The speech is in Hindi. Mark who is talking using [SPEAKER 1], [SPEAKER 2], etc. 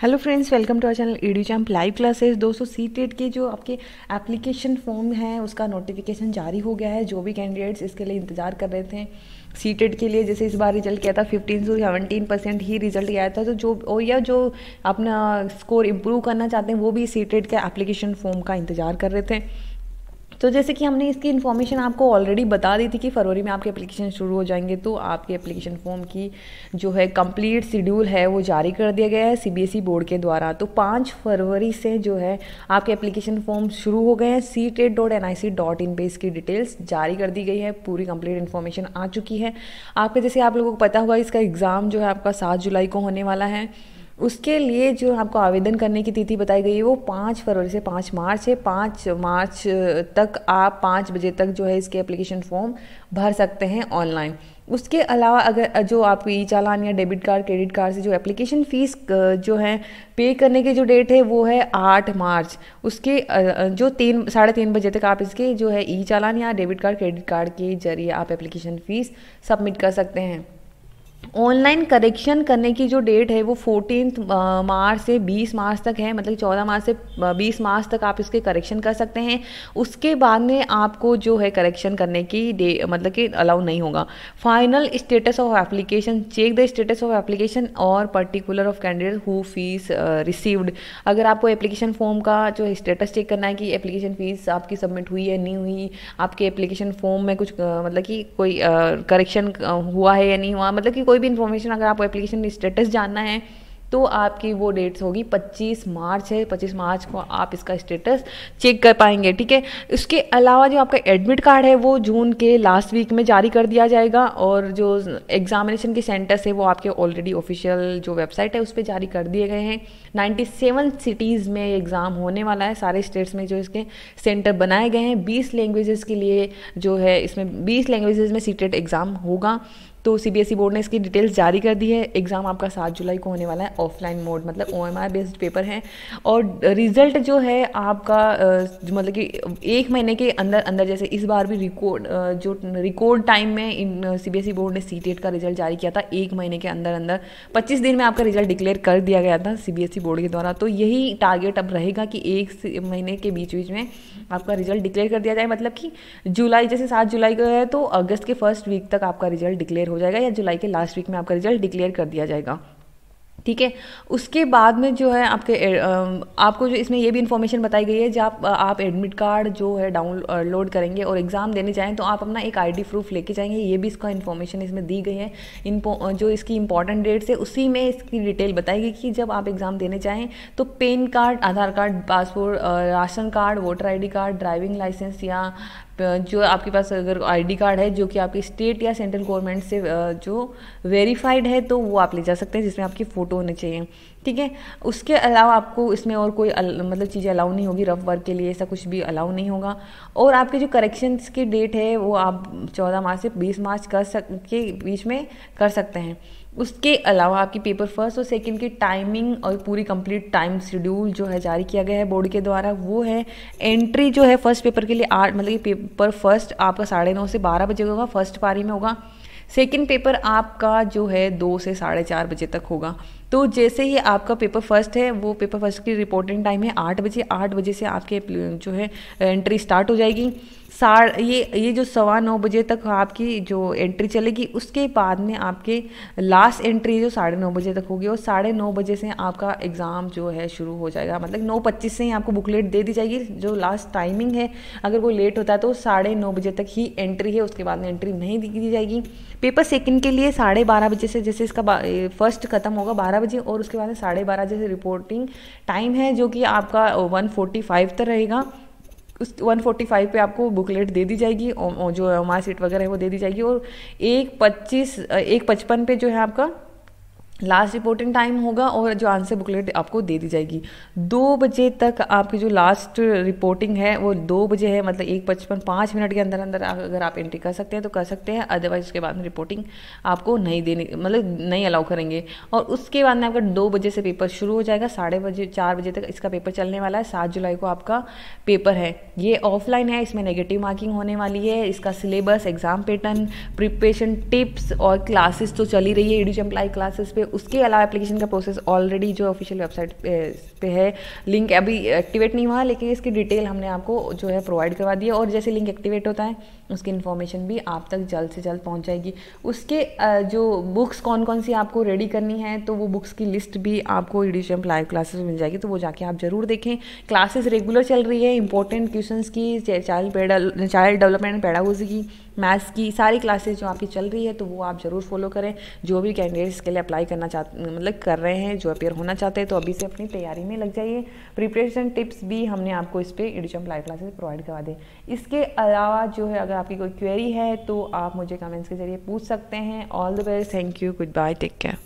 [SPEAKER 1] hello friends welcome to our channel ED champ live classes दोस्तों सी टेट e के जो आपके एप्लीकेशन फॉर्म है उसका नोटिफिकेशन जारी हो गया है जो भी कैंडिडेट्स इसके लिए इंतजार कर रहे थे सी टेट e के लिए जैसे इस बार रिजल्ट किया था फिफ्टीन से सेवनटीन परसेंट ही रिजल्ट आया था तो जो और या जो अपना स्कोर इम्प्रूव करना चाहते हैं वो भी सी टेट e के एप्लीकेशन फॉर्म का इंतजार कर रहे थे तो जैसे कि हमने इसकी इन्फॉर्मेशन आपको ऑलरेडी बता दी थी कि फरवरी में आपके एप्लीकेशन शुरू हो जाएंगे तो आपके एप्लीकेशन फॉर्म की जो है कंप्लीट शेड्यूल है वो जारी कर दिया गया है सीबीएसई बोर्ड e के द्वारा तो पाँच फरवरी से जो है आपके एप्लीकेशन फॉर्म शुरू हो गए हैं CTET dot N I C dot in पर इसकी डिटेल्स जारी कर दी गई है पूरी कंप्लीट इन्फॉर्मेशन आ चुकी है आपके जैसे आप लोगों को पता हुआ इसका एग्ज़ाम जो है आपका सात जुलाई को होने वाला है उसके लिए जो आपको आवेदन करने की तिथि बताई गई है वो पाँच फरवरी से पाँच मार्च है पाँच मार्च तक आप पाँच बजे तक जो है इसके एप्लीकेशन फॉर्म भर सकते हैं ऑनलाइन उसके अलावा अगर जो आपकी ई चालान या डेबिट कार्ड क्रेडिट कार्ड से जो एप्लीकेशन फ़ीस जो है पे करने की जो डेट है वो है आठ मार्च उसके जो तीन साढ़े तीन बजे तक आप इसके जो है ई चालान या डेबिट कार्ड क्रेडिट कार्ड के जरिए आप एप्लीकेशन फ़ीस सबमिट कर सकते हैं ऑनलाइन करेक्शन करने की जो डेट है वो फोर्टीन मार्च से 20 मार्च तक है मतलब चौदह मार्च से 20 मार्च तक आप इसके करेक्शन कर सकते हैं उसके बाद में आपको जो है करेक्शन करने की डे मतलब कि अलाउ नहीं होगा final status of application check the status of application और particular of candidate who fees received अगर आपको एप्लीकेशन फॉर्म का जो स्टेटस चेक करना है कि एप्लीकेशन फ़ीस आपकी सबमिट हुई है नहीं हुई आपके एप्लीकेशन फॉर्म में कुछ uh, मतलब कि कोई करेक्शन uh, uh, हुआ है या नहीं हुआ मतलब कि कोई कोई भी इन्फॉर्मेशन अगर आपको एप्लीकेशन स्टेटस जानना है तो आपकी वो डेट्स होगी 25 मार्च है 25 मार्च को आप इसका स्टेटस चेक कर पाएंगे ठीक है इसके अलावा जो आपका एडमिट कार्ड है वो जून के लास्ट वीक में जारी कर दिया जाएगा और जो एग्जामिनेशन के सेंटर्स है वो आपके ऑलरेडी ऑफिशियल जो वेबसाइट है उस पर जारी कर दिए गए हैं 97 सिटीज़ में एग्ज़ाम होने वाला है सारे स्टेट्स में जो इसके सेंटर बनाए गए हैं बीस लैंग्वेजेस के लिए जो है इसमें बीस लैंग्वेजेस में सीटेड एग्ज़ाम होगा तो C B S E board ने इसकी डिटेल्स जारी कर दी है एग्ज़ाम आपका सात जुलाई को होने वाला है ऑफलाइन मोड मतलब O M R based paper है और रिजल्ट जो है आपका मतलब कि एक महीने के अंदर अंदर जैसे इस बार भी रिकॉर्ड जो रिकॉर्ड टाइम में इन C B S E board ने सी e का रिजल्ट जारी किया था एक महीने के अंदर अंदर पच्चीस दिन में आपका रिजल्ट डिक्लेयर कर दिया गया था C B S E board के द्वारा तो यही टारगेट अब रहेगा कि एक महीने के बीच बीच में आपका रिजल्ट डिक्लेयर कर दिया जाए मतलब कि जुलाई जैसे सात जुलाई का है तो अगस्त के फर्स्ट वीक तक आपका रिजल्ट डिक्लेयर हो हो जाएगा या जुलाई के लास्ट वीक में आपका रिजल्ट डिक्लेयर कर दिया जाएगा ठीक है उसके बाद में जो है आपके आपको जो इसमें ये भी इन्फॉर्मेशन बताई गई है जब आप, एडमिट कार्ड जो है डाउनलोड करेंगे और एग्ज़ाम देने जाएँ तो आप अपना एक आईडी प्रूफ लेके जाएंगे ये भी इसका इन्फॉर्मेशन इसमें दी गई है इन जो इसकी इंपॉर्टेंट डेट्स है उसी में इसकी डिटेल बताई गई कि जब आप एग्ज़ाम देने जाएँ तो pan card Aadhaar card passport ration card voter I card driving licence या जो आपके पास अगर आईडी कार्ड है जो कि आपकी स्टेट या सेंट्रल गवर्नमेंट से जो वेरीफाइड है तो वो आप ले जा सकते हैं जिसमें आपकी फ़ोटो होनी चाहिए ठीक है उसके अलावा आपको इसमें और कोई अल, मतलब चीज़ें अलाउ नहीं होगी रफ वर्क के लिए ऐसा कुछ भी अलाउ नहीं होगा और आपके जो करेक्शंस की डेट है वो आप चौदह मार्च से बीस मार्च कर सक के बीच में कर सकते हैं उसके अलावा आपकी पेपर फर्स्ट और सेकंड की टाइमिंग और पूरी कंप्लीट टाइम शेड्यूल जो है जारी किया गया है बोर्ड के द्वारा वो है एंट्री जो है फर्स्ट पेपर के लिए आठ मतलब कि पेपर फर्स्ट आपका साढ़े नौ से बारह बजे होगा फर्स्ट पारी में होगा सेकेंड पेपर आपका जो है दो से साढ़े चार बजे तक होगा तो जैसे ही आपका पेपर फर्स्ट है वो पेपर फर्स्ट की रिपोर्टिंग टाइम है आठ बजे आठ बजे से आपके जो है एंट्री स्टार्ट हो जाएगी साढ़ ये ये जो सवा नौ बजे तक आपकी जो एंट्री चलेगी उसके बाद में आपके लास्ट एंट्री जो साढ़े नौ बजे तक होगी और साढ़े नौ बजे से आपका एग्ज़ाम जो है शुरू हो जाएगा मतलब नौ पच्चीस से ही आपको बुकलेट दे दी जाएगी जो लास्ट टाइमिंग है अगर कोई लेट होता है तो साढ़े नौ बजे तक ही एंट्री है उसके बाद में एंट्री नहीं दी जाएगी पेपर सेकेंड के लिए साढ़े बारह बजे से जैसे इसका फर्स्ट ख़त्म होगा बारह बारह बजे और उसके बाद साढ़े बारह जैसे रिपोर्टिंग टाइम है जो कि आपका वन फोर्टी फाइव तक रहेगा उस वन फोर्टी फाइव पर आपको बुकलेट दे दी जाएगी और जो मार्कशीट वगैरह है वो दे दी जाएगी और एक पच्चीस एक पचपन पे जो है आपका लास्ट रिपोर्टिंग टाइम होगा और जो आंसर बुकलेट आपको दे दी जाएगी दो बजे तक आपकी जो लास्ट रिपोर्टिंग है वो दो बजे है मतलब एक पचपन पाँच मिनट के अंदर अंदर अगर आप एंट्री कर सकते हैं तो कर सकते हैं अदरवाइज उसके बाद में रिपोर्टिंग आपको नहीं देने मतलब नहीं अलाउ करेंगे और उसके बाद में आपका दो बजे से पेपर शुरू हो जाएगा साढ़े बजे चार बजे तक इसका पेपर चलने वाला है सात जुलाई को आपका पेपर है ये ऑफलाइन है इसमें नेगेटिव मार्किंग होने वाली है इसका syllabus exam pattern preparation tips और क्लासेस तो चली रही है एडू एम्प्लाई क्लासेस पे उसके अलावा एप्लीकेशन का प्रोसेस ऑलरेडी जो ऑफिशियल वेबसाइट eh, पे है लिंक अभी एक्टिवेट नहीं हुआ लेकिन इसकी डिटेल हमने आपको जो है प्रोवाइड करवा दी है और जैसे लिंक एक्टिवेट होता है उसकी इन्फॉर्मेशन भी आप तक जल्द से जल्द पहुँच जाएगी उसके eh, जो बुक्स कौन कौन सी आपको रेडी करनी है तो वो बुक्स की लिस्ट भी आपको एडिशन लाइव क्लासेस मिल जाएगी तो वो जाके आप जरूर देखें क्लासेस रेगुलर चल रही है इंपॉर्टेंट क्वेश्चन की चाइल्ड चाइल्ड डेवलपमेंट पेडागोजी की मैथ्स की सारी क्लासेस जो आपकी चल रही है तो वो आप ज़रूर फॉलो करें जो भी कैंडिडेट्स के लिए अप्लाई करना चाह मतलब कर रहे हैं जो अपेयर होना चाहते हैं तो अभी से अपनी तैयारी में लग जाइए प्रिपरेशन टिप्स भी हमने आपको इस पर एडिशन लाइव क्लासेस प्रोवाइड करवा दें इसके अलावा जो है अगर आपकी कोई क्वेरी है तो आप मुझे कमेंट्स के जरिए पूछ सकते हैं all the best thank you goodbye take care